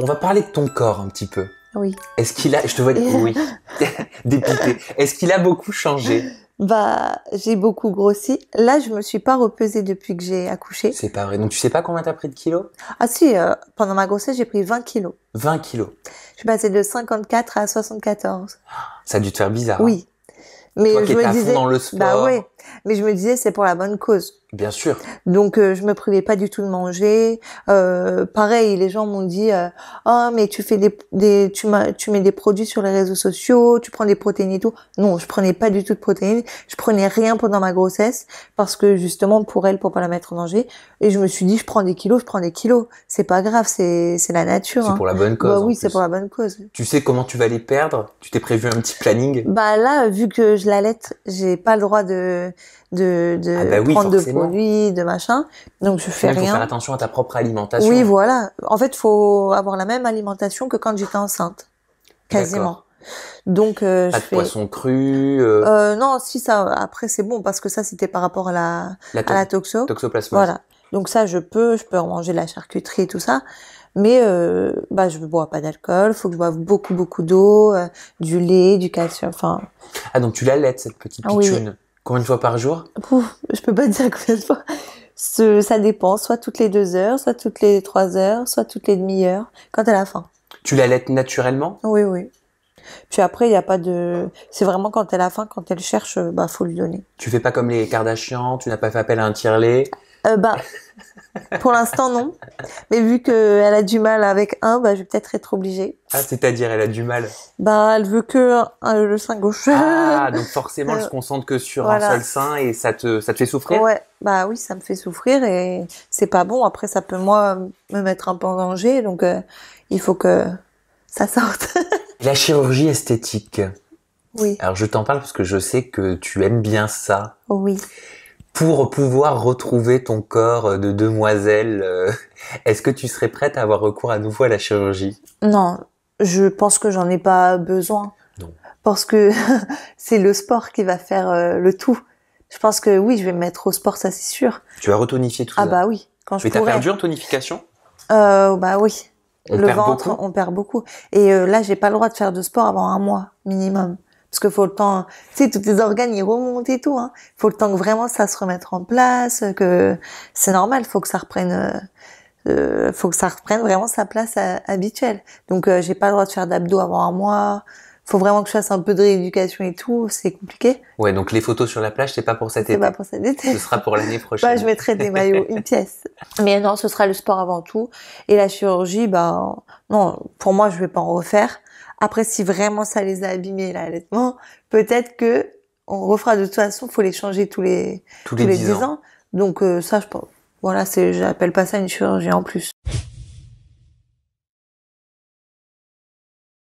On va parler de ton corps un petit peu. Oui. Est-ce qu'il a, je te vois, oui, dépité. Est-ce qu'il a beaucoup changé Bah, j'ai beaucoup grossi. Là, je me suis pas repesée depuis que j'ai accouché. C'est pas vrai. Donc, tu sais pas combien t'as pris de kilos Ah si, euh, pendant ma grossesse, j'ai pris 20 kilos. 20 kilos. Je suis passée de 54 à 74. Ça a dû te faire bizarre. Oui. Mais me Mais je me disais, c'est pour la bonne cause. Bien sûr. Donc euh, je me privais pas du tout de manger. Euh, pareil, les gens m'ont dit euh, ah mais tu fais des, des tu, tu mets des produits sur les réseaux sociaux, tu prends des protéines et tout. Non, je prenais pas du tout de protéines. Je prenais rien pendant ma grossesse parce que justement pour elle pour pas la mettre en danger. Et je me suis dit je prends des kilos, je prends des kilos. C'est pas grave, c'est c'est la nature. C'est hein. pour la bonne cause. Bah oui, c'est pour la bonne cause. Tu sais comment tu vas les perdre Tu t'es prévu un petit planning Bah là, vu que je l'allaite, j'ai pas le droit de de, de ah bah prendre de de machin. Donc je fais rien. Il faut faire attention à ta propre alimentation. Oui, voilà. En fait, faut avoir la même alimentation que quand j'étais enceinte, quasiment. Donc euh, pas de poisson cru. Euh euh, non, si ça. Après c'est bon parce que ça c'était par rapport à la, à la toxo. Toxoplasmose. Voilà. Donc ça je peux, je peux manger la charcuterie et tout ça, mais bah je ne bois pas d'alcool. Faut que je boive beaucoup beaucoup d'eau, du lait, du calcium. Enfin. Ah donc tu l'allaites cette petite pitchoune. Combien de fois par jour Je peux pas dire combien de fois. ça dépend, soit toutes les deux heures, soit toutes les trois heures, soit toutes les demi-heures, quand elle a faim. Tu l'allaites naturellement Oui, oui. Puis après, il n'y a pas de. C'est vraiment quand elle a faim, quand elle cherche, euh, bah faut lui donner. Tu fais pas comme les Kardashians, tu n'as pas fait appel à un tirelet euh, bah, pour l'instant, non. Mais vu qu'elle a du mal avec un, bah, je vais peut-être être obligée. Ah, c'est-à-dire, elle a du mal Bah, elle veut que le sein gauche. Ah, donc forcément, elle se euh, concentre que sur un seul sein et ça te, ça te fait souffrir Ouais, bah oui, ça me fait souffrir et c'est pas bon. Après, ça peut, moi, me mettre un peu en danger. Donc, euh, il faut que ça sorte. La chirurgie esthétique. Oui. Alors, je t'en parle parce que je sais que tu aimes bien ça. Oui pour pouvoir retrouver ton corps euh, de demoiselle, euh, est-ce que tu serais prête à avoir recours à nouveau à la chirurgie Non, je pense que j'en ai pas besoin. Parce que c'est le sport qui va faire euh, le tout. Je pense que oui, je vais me mettre au sport, ça c'est sûr. Tu vas retonifier tout ah ça. Ah bah oui, quand je Mais t'as perdu en tonification Bah oui. le ventre, on perd beaucoup. Et là, j'ai pas le droit de faire de sport avant un mois minimum. Parce que faut le temps, tu sais, tous les organes, ils remontent et tout, hein. Faut le temps que vraiment ça se remette en place, que c'est normal, faut que ça reprenne, euh, euh, faut que ça reprenne vraiment sa place euh, habituelle. Donc, j'ai pas le droit de faire d'abdos avant un mois, faut vraiment que je fasse un peu de rééducation et tout, c'est compliqué. Ouais, donc les photos sur la plage, c'est pas pour cet été. C'est pas pour cet été. Ce sera pour l'année prochaine. bah, je mettrai des maillots, une pièce. Mais non, ce sera le sport avant tout. Et la chirurgie, ben, non, pour moi, je vais pas en refaire. Après, si vraiment ça les a abîmés, là, peut-être que on refera de toute façon, faut les changer tous les, tous, les, 10 ans. Donc, euh, ça, je pense, voilà, c'est, j'appelle pas ça une chirurgie en plus.